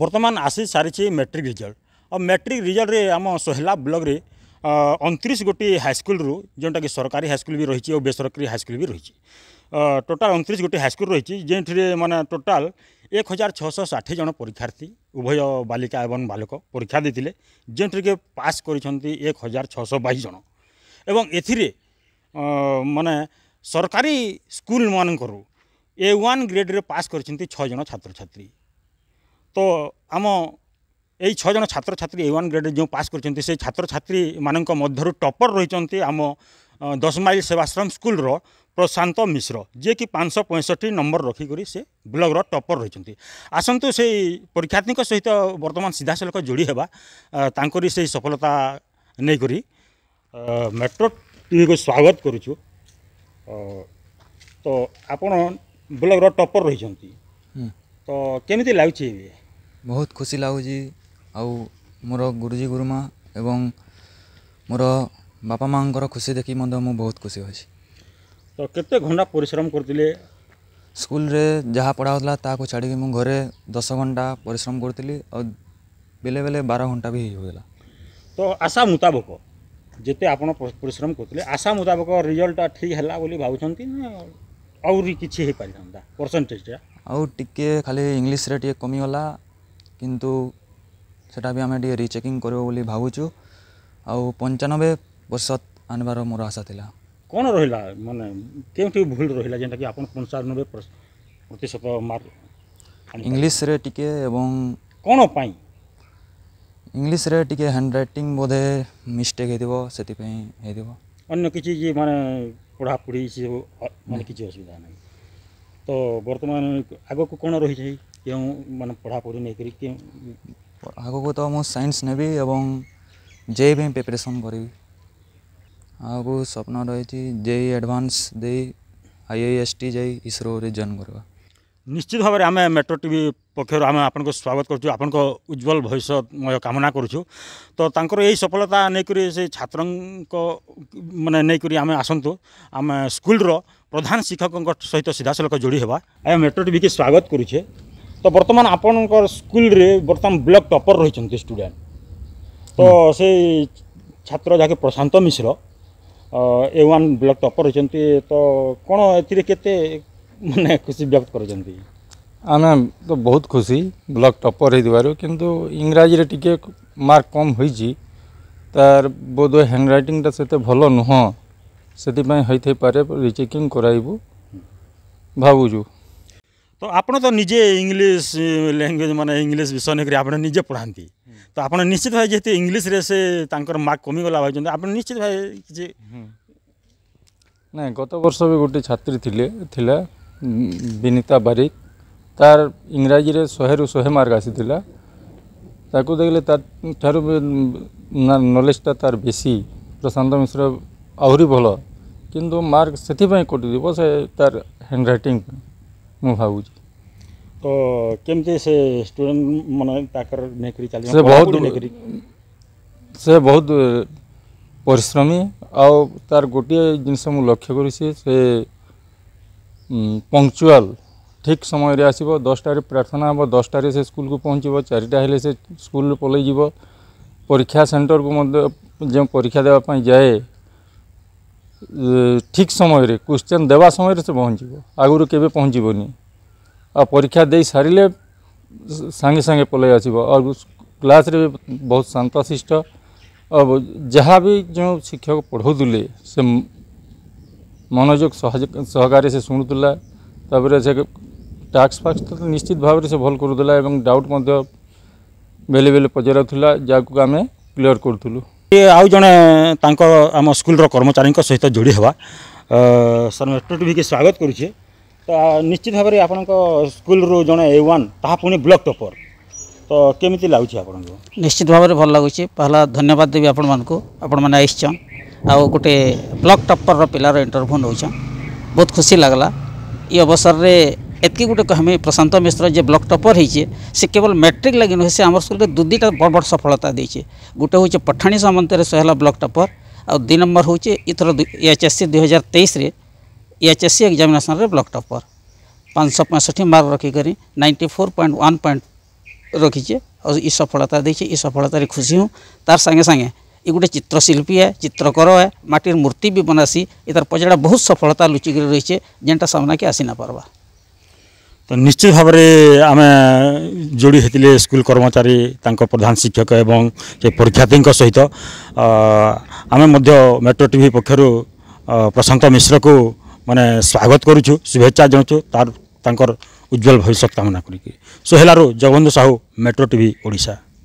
ବର୍ତ୍ତମାନ ଆସି ସାରିଛି ମେଟ୍ରିକ୍ ରିଜଲ୍ଟ ଆଉ ମେଟ୍ରିକ୍ ରିଜଲ୍ଟରେ ଆମ ସୋହେଲା ବ୍ଲକ୍ରେ ଅଣତିରିଶ ଗୋଟି ହାଇସ୍କୁଲରୁ ଯେଉଁଟାକି ସରକାରୀ ହାଇସ୍କୁଲ ବି ରହିଛି ଆଉ ବେସରକାରୀ ହାଇସ୍କୁଲ ବି ରହିଛି ଟୋଟାଲ୍ ଅଣତିରିଶ ଗୋଟି ହାଇସ୍କୁଲ ରହିଛି ଯେଉଁଥିରେ ମାନେ ଟୋଟାଲ୍ ଏକ ହଜାର ଛଅଶହ ଷାଠିଏ ଜଣ ପରୀକ୍ଷାର୍ଥୀ ଉଭୟ ବାଲିକା ଏବଂ ବାଲକ ପରୀକ୍ଷା ଦେଇଥିଲେ ଯେଉଁଥିରେକି ପାସ୍ କରିଛନ୍ତି ଏକ ହଜାର ଛଅଶହ ବାଇଶ ଜଣ ଏବଂ ଏଥିରେ ମାନେ ସରକାରୀ ସ୍କୁଲମାନଙ୍କରୁ ଏ ୱାନ୍ ଗ୍ରେଡ଼୍ରେ ପାସ୍ କରିଛନ୍ତି ଛଅ ଜଣ ଛାତ୍ରଛାତ୍ରୀ তো আম এই ছজন ছাত্রছাত্রী এ ওয়ান গ্রেডে যে পাস করছেন সেই ছাত্রছাত্রী মানক মধ্যরু টপর রয়েছেন আম দশ মাইল সেবাশ্রম স্কুলর প্রশান্ত মিশ্র যিকি পাঁচশো পঁয়ষঠি নম্বর রক্ষিকি সে ব্লকর টপর রয়েছেন আসন্তু সেই পরীক্ষার্থী সহিত বর্তমান সিধাসলখ যোড়ি হওয়া তাঁকরি সেই সফলতা নেইকরি মেট্রো টিভি কু স্বাগত করুছু তো আপন ব্লকর টপর রয়েছেন তো কেমিতি লাগুছে এবে ବହୁତ ଖୁସି ଲାଗୁଛି ଆଉ ମୋର ଗୁରୁଜୀ ଗୁରୁମା ଏବଂ ମୋର ବାପା ମାଆଙ୍କର ଖୁସି ଦେଖି ମଧ୍ୟ ମୁଁ ବହୁତ ଖୁସି ଅଛି ତ କେତେ ଘଣ୍ଟା ପରିଶ୍ରମ କରୁଥିଲେ ସ୍କୁଲରେ ଯାହା ପଢ଼ା ହେଉଥିଲା ତାହାକୁ ଛାଡ଼ିକି ମୁଁ ଘରେ ଦଶ ଘଣ୍ଟା ପରିଶ୍ରମ କରୁଥିଲି ଆଉ ବେଳେ ବେଳେ ବାର ଘଣ୍ଟା ବି ହେଉଥିଲା ତ ଆଶା ମୁତାବକ ଯେତେ ଆପଣ ପରିଶ୍ରମ କରୁଥିଲେ ଆଶା ମୁତାବକ ରିଜଲ୍ଟଟା ଠିକ୍ ହେଲା ବୋଲି ଭାବୁଛନ୍ତି ନା ଆହୁରି କିଛି ହେଇପାରିଥାନ୍ତା ପରସେଣ୍ଟେଜଟା ଆଉ ଟିକେ ଖାଲି ଇଂଲିଶରେ ଟିକେ କମିଗଲା କିନ୍ତୁ ସେଟା ବି ଆମେ ଟିକେ ରିଚେକିଂ କରିବୁ ବୋଲି ଭାବୁଛୁ ଆଉ ପଞ୍ଚାନବେ ପ୍ରତିଶତ ଆଣିବାର ମୋର ଆଶା ଥିଲା କ'ଣ ରହିଲା ମାନେ କେଉଁଠି ଭୁଲ ରହିଲା ଯେନ୍ଟାକି ଆପଣ ପଞ୍ଚାନବେ ପ୍ରତିଶତ ମାର୍କ ଇଂଲିଶରେ ଟିକେ ଏବଂ କ'ଣ ପାଇଁ ଇଂଲିଶରେ ଟିକେ ହ୍ୟାଣ୍ଡ ରାଇଟିଂ ବୋଧେ ମିଷ୍ଟେକ୍ ହେଇଥିବ ସେଥିପାଇଁ ହେଇଥିବ ଅନ୍ୟ କିଛି ମାନେ ପଢ଼ାପଢ଼ି ମାନେ କିଛି ଅସୁବିଧା ନାହିଁ ତ ବର୍ତ୍ତମାନ ଆଗକୁ କ'ଣ ରହିଛି କେଉଁ ମାନେ ପଢ଼ାପଢ଼ି ନେଇକରି କେଉଁ ଆଗକୁ ତ ମୁଁ ସାଇନ୍ସ ନେବି ଏବଂ ଜେଇ ପାଇଁ ପ୍ରିପାରେସନ୍ କରିବି ଆଗକୁ ସ୍ୱପ୍ନ ରହିଛି ଜେଇ ଆଡ଼ଭାନ୍ସ ଦେଇ ଆଇ ଆଇ ଏସ୍ ଟି ଯାଇ ଇସ୍ରୋରେ ଜଏନ୍ କରିବା ନିଶ୍ଚିତ ଭାବରେ ଆମେ ମେଟ୍ରୋ ଟି ଭି ପକ୍ଷରୁ ଆମେ ଆପଣଙ୍କୁ ସ୍ୱାଗତ କରୁଛୁ ଆପଣଙ୍କ ଉଜ୍ଜଳ ଭବିଷ୍ୟତମୟ କାମନା କରୁଛୁ ତ ତାଙ୍କର ଏହି ସଫଳତା ନେଇକରି ସେ ଛାତ୍ରଙ୍କ ମାନେ ନେଇକରି ଆମେ ଆସନ୍ତୁ ଆମେ ସ୍କୁଲର ପ୍ରଧାନ ଶିକ୍ଷକଙ୍କ ସହିତ ସିଧାସଳଖ ଯୋଡ଼ି ହେବା ଆମେ ମେଟ୍ରୋ ଟିଭିକି ସ୍ୱାଗତ କରୁଛେ তো বর্তমান আপনার স্কুলরে বর্তমান ব্লক টপর রয়েছেন স্টুডেন্ট তো সেই ছাত্র যাকে প্রশান্ত মিশ্র এ ওয়ান ব্লক টপর রয়েছেন তো কোণ এতে কেতে মানে খুশি ব্যক্ত করেছেন ଆମେ ତ ବହୁତ ଖୁସି ବ୍ଲକ୍ ଟପର୍ ହେଇଥିବାରୁ କିନ୍ତୁ ଇଂରାଜୀରେ ଟିକେ ମାର୍କ କମ୍ ହୋଇଛି ତାର ବୋଧ ହ୍ୟାଣ୍ଡ ରାଇଟିଂଟା ସେତେ ଭଲ ନୁହଁ ସେଥିପାଇଁ ହେଇଥାଇପାରେ ରିଚେକିଂ କରାଇବୁ ଭାବୁଛୁ তো আপনার তো নিজে ইংলিশ ল্যাঙ্গুয়েজ মানে ইংলিশ বিষয় নিয়ে আপনি নিজে পড়াতে তো আপনার নিশ্চিত ভাবে যেহেতু ইংলিশে সে তাঁর মার্ক কমিগলা ভাবছেন আপনার নিশ্চিত ভাবে কিছু না গত বর্ষ বি গোটে ছাত্রী থিলে বিনীতা বারিক তার ইংরাজি শহে রু শহে মার্ক আসি তাকে দেখলে তার নলেজটা তার বেশি প্রশান্ত মিশ্র আহরি ভাল কিন্তু মার্ক সেপাই কটিদেব সে তার হ্যান্ডরাইটিং ମୁଁ ଭାବୁଛି ତ କେମିତି ସେ ଷ୍ଟୁଡେଣ୍ଟ ମାନେ ତାଙ୍କର ନେଇକରି ଚାଲି ସେ ବହୁତ ନେଇକରି ସେ ବହୁତ ପରିଶ୍ରମୀ ଆଉ ତାର ଗୋଟିଏ ଜିନିଷ ମୁଁ ଲକ୍ଷ୍ୟ କରିଛି ସେ ପଙ୍କଚୁଆଲ୍ ଠିକ୍ ସମୟରେ ଆସିବ ଦଶଟାରେ ପ୍ରାର୍ଥନା ହେବ ଦଶଟାରେ ସେ ସ୍କୁଲକୁ ପହଞ୍ଚିବ ଚାରିଟା ହେଲେ ସେ ସ୍କୁଲରୁ ପଳାଇଯିବ ପରୀକ୍ଷା ସେଣ୍ଟରକୁ ମଧ୍ୟ ଯେଉଁ ପରୀକ୍ଷା ଦେବା ପାଇଁ ଯାଏ ठीक समय रे क्वेश्चन देवा समय रे से पहुँच आगुरी केबे पहुँच नी आ परीक्षा दे सारे सांगे सांगे पले आसीबो और क्लास रे बहुत शांत शिष्ट और जहाँ भी जो शिक्षक पढ़ोदुले से मनोज सहकार से शुणुला तापर से टास्क फास्क तो निश्चित भाव से भल कर डाउट बेले बेले पचारा जहाँ को आम क्लीयर करूँ आउ जने तांको आम स्कूल रो कर्मचारी सहित जोडिएको सरगत तो निश्चित भावी आपल्रु जे ए वान ता पु ब्लक टपर त केुछ आप निश्चित भाव भागि पहिला धन्यवाद दबि आउँ म आप्चन् आउँ गए ब्लक टपर र पटरभ्यु न बहुत खुसी लाग्ला यी एतकी गुटे कहमी प्रशांत मिश्र जे ब्लक टपर हो से केवल मैट्रिक लगे नुहे से आम स्कूल दुटा बड़ बड़ सफलता देचे गुटे हूँ पठाणी सामंत सहला ब्लक टपर आ दु नंबर हूँ इथर एच एस सी दुई हजार तेईस H S C examination block topper पांच पैंसठ मार्क रखिक ninety four point one point रखीचे और इ सफलता देचे इ सफलता खुशी हूँ तार सागे सागे ये गोटे चित्रशिल्पी है चित्रकर है मटिर मूर्ति भी बनासी इतार पचेटा बहुत सफलता लुचिक रही है जेनटा सामना के आसी न पार्बा নিশ্চয় ভাবে আমি জড়ি হেতলে স্কুল কর্মচারী তাঁক প্রধান শিক্ষক এবং এই পরিচয় তীঙ্ক সহিত আ আমি মধ্য মেট্রো টিভি পক্ষরু প্রসন্ত মিশ্র কো মানে স্বাগত করুছো শুভেচ্ছা জৌছো তার তাঁকর উজ্জ্বল ভবিষ্যৎ কামনা করি কি সোহেলারু জগবন্ধু সাহু মেট্রো টিভি ওড়িশা